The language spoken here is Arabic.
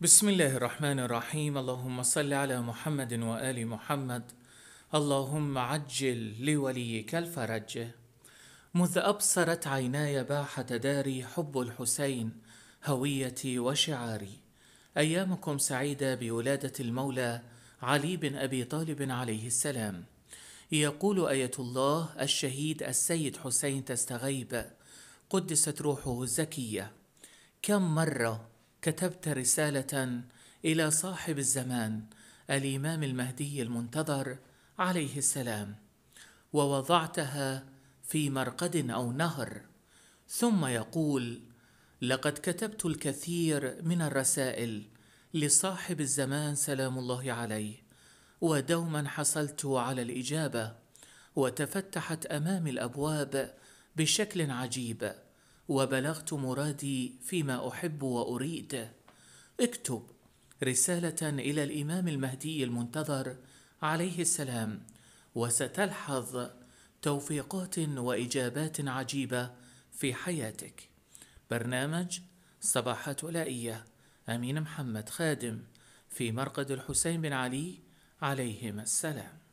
بسم الله الرحمن الرحيم اللهم صل على محمد وآل محمد اللهم عجل لوليك الفرج مذ أبصرت عيناي باحة داري حب الحسين هويتي وشعاري أيامكم سعيدة بولادة المولى علي بن أبي طالب عليه السلام يقول آية الله الشهيد السيد حسين تستغيب قدست روحه الزكية كم مرة كتبت رسالة إلى صاحب الزمان الإمام المهدي المنتظر عليه السلام ووضعتها في مرقد أو نهر ثم يقول لقد كتبت الكثير من الرسائل لصاحب الزمان سلام الله عليه ودوما حصلت على الإجابة وتفتحت أمامي الأبواب بشكل عجيب وبلغت مرادي فيما احب واريد اكتب رساله الى الامام المهدي المنتظر عليه السلام وستلحظ توفيقات واجابات عجيبه في حياتك برنامج صباحات ولائيه امين محمد خادم في مرقد الحسين بن علي عليهما السلام